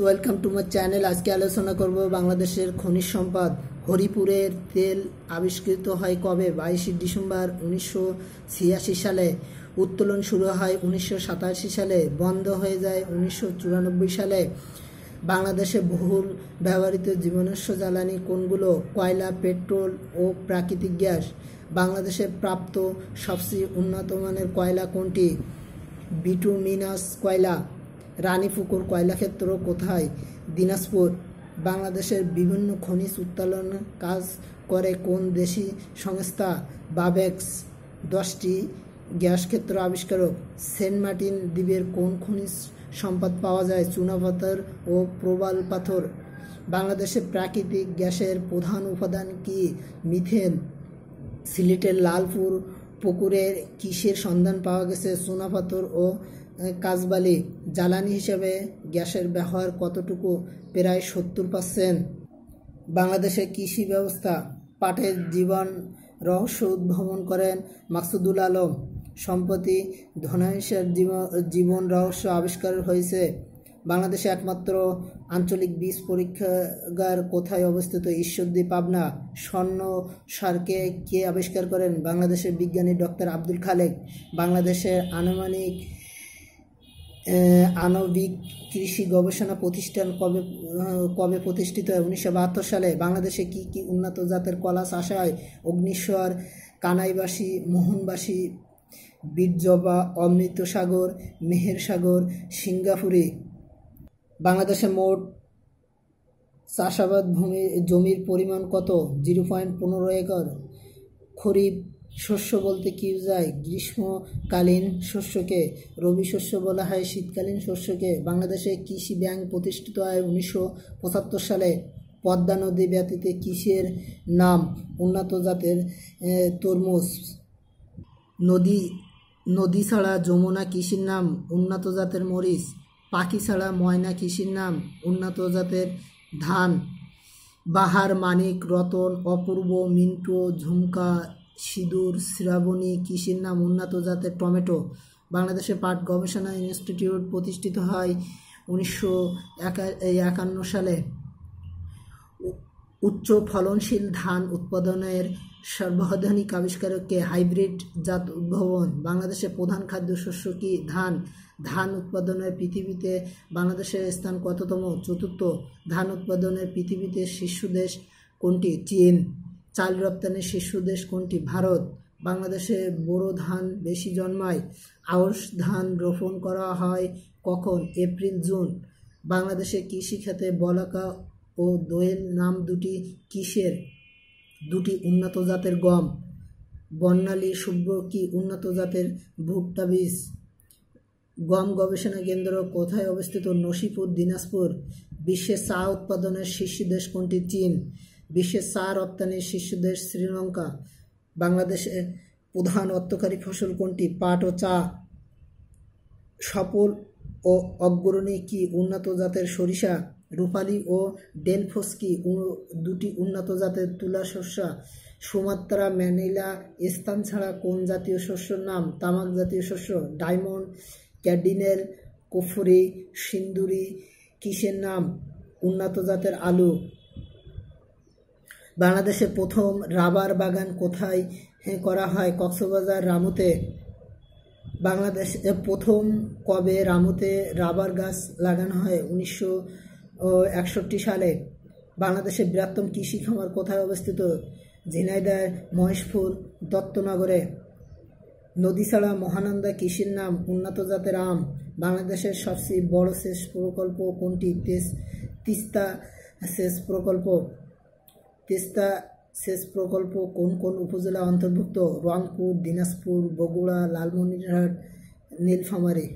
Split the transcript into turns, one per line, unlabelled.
welcome to my channel আজকে আলোচনা করব বাংলাদেশের খনিজ সম্পদ হরিপুরের তেল আবিষ্কৃত হয় কবে বাইশে ডিসেম্বর উনিশশো সালে উত্তোলন শুরু হয় উনিশশো সালে বন্ধ হয়ে যায় উনিশশো সালে বাংলাদেশে বহুল ব্যবহৃত জীবনস্ব জ্বালানি কোনগুলো কয়লা পেট্রোল ও প্রাকৃতিক গ্যাস বাংলাদেশে প্রাপ্ত সবচেয়ে উন্নত মানের কয়লা কোনটি বিটুমিনাস কয়লা রানীপুকুর কয়লাক্ষেত্র কোথায় দিনাজপুর বাংলাদেশের বিভিন্ন খনিজ উত্তোলন কাজ করে কোন দেশি সংস্থা বাবেক্স দশটি গ্যাস ক্ষেত্র আবিষ্কারক সেন্ট মার্টিন দ্বীপের কোন খনিজ সম্পদ পাওয়া যায় চুনাপাথর ও প্রবাল পাথর বাংলাদেশে প্রাকৃতিক গ্যাসের প্রধান উপাদান কি মিথেন সিলেটের লালপুর পুকুরের কিসের সন্ধান পাওয়া গেছে চুনাপাথর ও কাজবালি জ্বালানি হিসেবে গ্যাসের ব্যবহার কতটুকু প্রায় সত্তর পার্সেন্ট বাংলাদেশের কৃষি ব্যবস্থা পাটের জীবন রহস্য উদ্ভাবন করেন মাকসুদুল আলম সম্প্রতি ধনাংশের জীবন রহস্য আবিষ্কার হয়েছে বাংলাদেশে একমাত্র আঞ্চলিক বীজ পরীক্ষাগার কোথায় অবস্থিত ঈশ্বরদী পাবনা স্বর্ণ সারকে কে আবিষ্কার করেন বাংলাদেশের বিজ্ঞানী ডক্টর আব্দুল খালেক বাংলাদেশের আনুমানিক আণবিক কৃষি গবেষণা প্রতিষ্ঠান কবে কবে প্রতিষ্ঠিত হয় উনিশশো সালে বাংলাদেশে কি কি উন্নত জাতের কলা চাষ হয় অগ্নিশ্বর কানাইবাসী মোহনবাসী বীরজবা অমৃত সাগর মেহের সাগর সিঙ্গাপুরে বাংলাদেশে মোট চাষাবাদ ভূমি জমির পরিমাণ কত জিরো পয়েন্ট পনেরো একর খরিফ শস্য বলতে কি যায় গ্রীষ্মকালীন শস্যকে রবি শস্য বলা হয় শীতকালীন শস্যকে বাংলাদেশে কৃষি ব্যাংক প্রতিষ্ঠিত হয় উনিশশো পঁচাত্তর সালে পদ্মা নদী ব্যতীতে কৃষির নাম উন্নত জাতের তরমুজ নদী নদী ছাড়া যমুনা কৃষির নাম উন্নত জাতের মরিচ পাখি ছাড়া ময়না কৃষির নাম উন্নত জাতের ধান বাহার মানিক রতন অপূর্ব মিন্টু ঝুমকা সিঁদুর শ্রাবণী কৃষির নাম উন্নত জাতের টমেটো বাংলাদেশে পাট গবেষণা ইনস্টিটিউট প্রতিষ্ঠিত হয় উনিশশো একান্ন সালে উচ্চ ফলনশীল ধান উৎপাদনের সর্বাধুনিক আবিষ্কারকে হাইব্রিড জাত উদ্ভাবন বাংলাদেশে প্রধান খাদ্যশস্য কি ধান ধান উৎপাদনের পৃথিবীতে বাংলাদেশের স্থান কততম চতুর্থ ধান উৎপাদনের পৃথিবীতে শীর্ষ দেশ কোনটি চীন চাল রপ্তানির শীর্ষ দেশ কোনটি ভারত বাংলাদেশে বোরো ধান বেশি জন্মায় আউশ ধান রোপণ করা হয় কখন এপ্রিল জুন বাংলাদেশে কৃষিখাতে বলাকা ও দোয়েল নাম দুটি কিসের দুটি উন্নত জাতের গম বর্ণালী শুভ্র কি উন্নত জাতের ভুট্টা বীজ গম গবেষণা কেন্দ্র কোথায় অবস্থিত নসিপুর দিনাজপুর বিশ্বে চা উৎপাদনের শীর্ষ দেশ কোনটি চীন বিশ্বে চা রপ্তানির শীর্ষ দেশ শ্রীলঙ্কা বাংলাদেশে প্রধান অর্থকারী ফসল কোনটি পাট ও চা সফল ও অগ্রণী কি উন্নত জাতের সরিষা রূপালী ও কি দুটি উন্নত জাতের তুলা শস্য সুমাত্রা ম্যানিলা স্থান ছাড়া কোন জাতীয় শস্যর নাম তামাক জাতীয় শস্য ডায়মন্ড ক্যাডিনেল কফুরি সিন্দুরি কিসের নাম উন্নত জাতের আলু বাংলাদেশে প্রথম রাবার বাগান কোথায় হ্যাঁ, করা হয় কক্সবাজার রামুতে বাংলাদেশ প্রথম কবে রামুতে রাবার গাছ লাগানো হয় উনিশশো একষট্টি সালে বাংলাদেশের বৃহত্তম কৃষি খামার কোথায় অবস্থিত ঝিনাইদার মহেশপুর দত্তনগরে নদীছাড়া মহানন্দা কৃষির নাম উন্নত জাতের আম বাংলাদেশের সবচেয়ে বড় সেচ প্রকল্প কোনটি তেজ তিস্তা সেচ প্রকল্প তিস্তা সেচ প্রকল্প কোন কোন উপজেলা অন্তর্ভুক্ত রংপুর দিনাজপুর বগুড়া লালমনিরহাট নীলফামারী